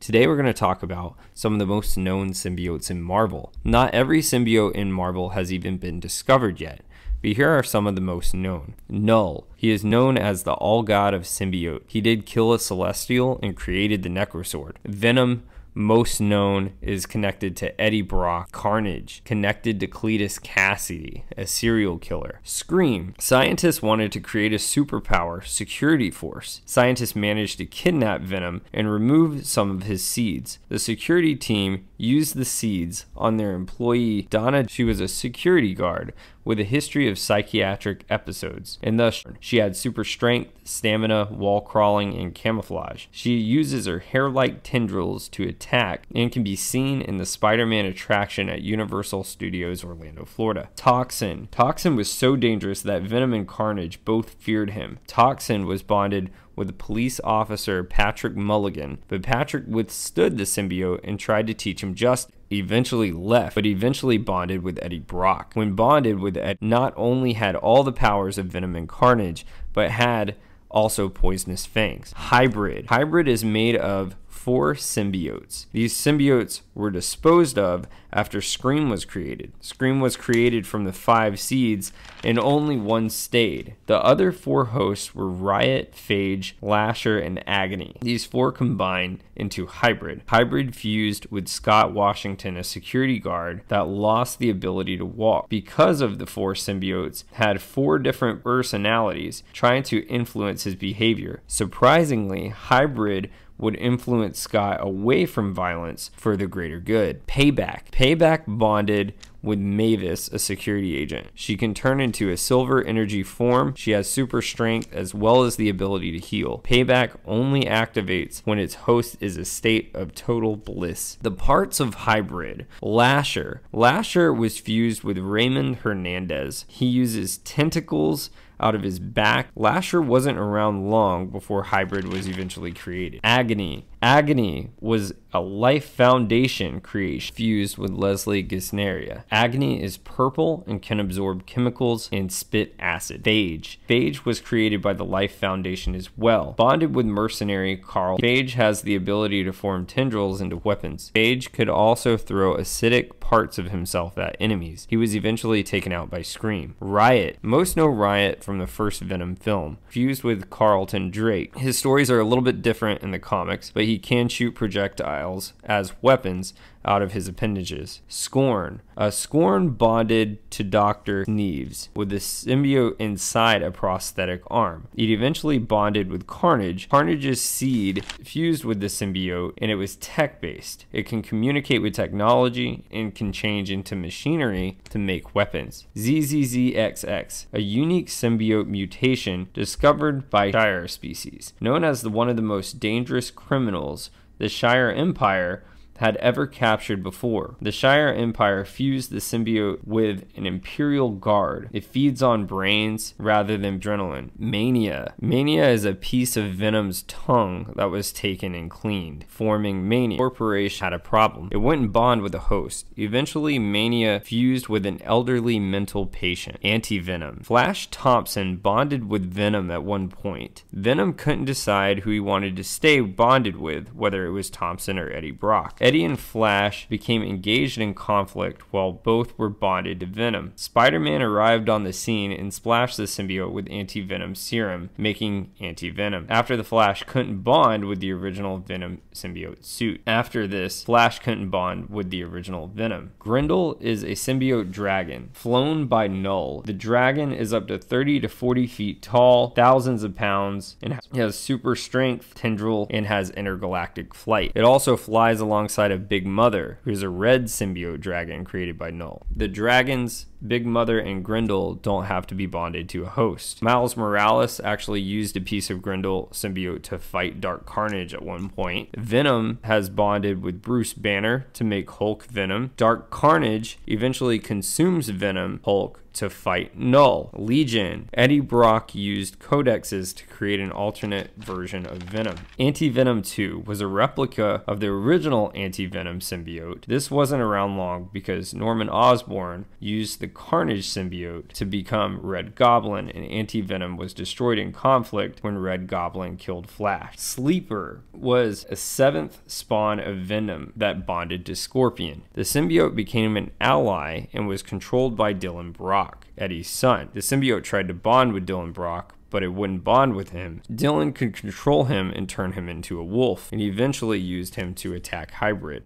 Today we're going to talk about some of the most known symbiotes in Marvel. Not every symbiote in Marvel has even been discovered yet, but here are some of the most known. Null. He is known as the All God of Symbiote. He did kill a Celestial and created the Necrosword. Venom most known is connected to Eddie Brock, Carnage, connected to Cletus Cassidy, a serial killer. Scream. Scientists wanted to create a superpower, security force. Scientists managed to kidnap Venom and remove some of his seeds. The security team used the seeds on their employee, Donna. She was a security guard with a history of psychiatric episodes, and thus she had super strength, stamina, wall crawling, and camouflage. She uses her hair like tendrils to attack and can be seen in the Spider Man attraction at Universal Studios Orlando, Florida. Toxin. Toxin was so dangerous that Venom and Carnage both feared him. Toxin was bonded with police officer Patrick Mulligan, but Patrick withstood the symbiote and tried to teach him justice eventually left, but eventually bonded with Eddie Brock. When bonded with Ed, not only had all the powers of Venom and Carnage, but had also poisonous fangs. Hybrid. Hybrid is made of four symbiotes. These symbiotes were disposed of after Scream was created. Scream was created from the five seeds, and only one stayed. The other four hosts were Riot, Phage, Lasher, and Agony. These four combined into Hybrid. Hybrid fused with Scott Washington, a security guard that lost the ability to walk because of the four symbiotes, had four different personalities trying to influence his behavior. Surprisingly, Hybrid would influence Scott away from violence for the greater good. Payback. Payback bonded with Mavis, a security agent. She can turn into a silver energy form. She has super strength as well as the ability to heal. Payback only activates when its host is a state of total bliss. The parts of Hybrid Lasher. Lasher was fused with Raymond Hernandez. He uses tentacles out of his back. Lasher wasn't around long before Hybrid was eventually created. Agony. Agony was a Life Foundation creation fused with Leslie Gisneria. Agony is purple and can absorb chemicals and spit acid. Phage. Phage was created by the Life Foundation as well. Bonded with mercenary Carl, Phage has the ability to form tendrils into weapons. Phage could also throw acidic parts of himself at enemies. He was eventually taken out by Scream. Riot. Most know Riot from the first Venom film, fused with Carlton Drake. His stories are a little bit different in the comics, but he can shoot projectiles as weapons out of his appendages. Scorn. a Scorn bonded to Dr. Neves with the symbiote inside a prosthetic arm. It eventually bonded with Carnage. Carnage's seed fused with the symbiote and it was tech based. It can communicate with technology and can change into machinery to make weapons. ZZZXX, a unique symbiote mutation discovered by Shire species. Known as the, one of the most dangerous criminals, the Shire Empire had ever captured before. The Shire Empire fused the symbiote with an imperial guard. It feeds on brains rather than adrenaline. Mania. Mania is a piece of Venom's tongue that was taken and cleaned, forming Mania. Corporation had a problem. It wouldn't bond with the host. Eventually, Mania fused with an elderly mental patient, Anti-Venom. Flash Thompson bonded with Venom at one point. Venom couldn't decide who he wanted to stay bonded with, whether it was Thompson or Eddie Brock. Eddie and Flash became engaged in conflict while both were bonded to Venom. Spider Man arrived on the scene and splashed the symbiote with anti venom serum, making anti venom. After the Flash couldn't bond with the original Venom symbiote suit. After this, Flash couldn't bond with the original Venom. Grendel is a symbiote dragon, flown by Null. The dragon is up to 30 to 40 feet tall, thousands of pounds, and has super strength, tendril, and has intergalactic flight. It also flies alongside alongside of Big Mother, who's a red symbiote dragon created by Null. The dragons Big Mother and Grendel don't have to be bonded to a host. Miles Morales actually used a piece of Grendel symbiote to fight Dark Carnage at one point. Venom has bonded with Bruce Banner to make Hulk Venom. Dark Carnage eventually consumes Venom Hulk to fight Null. Legion. Eddie Brock used codexes to create an alternate version of Venom. Anti-Venom 2 was a replica of the original Anti-Venom symbiote. This wasn't around long because Norman Osborn used the Carnage symbiote to become Red Goblin, and Anti Venom was destroyed in conflict when Red Goblin killed Flash. Sleeper was a seventh spawn of Venom that bonded to Scorpion. The symbiote became an ally and was controlled by Dylan Brock, Eddie's son. The symbiote tried to bond with Dylan Brock, but it wouldn't bond with him. Dylan could control him and turn him into a wolf, and eventually used him to attack Hybrid.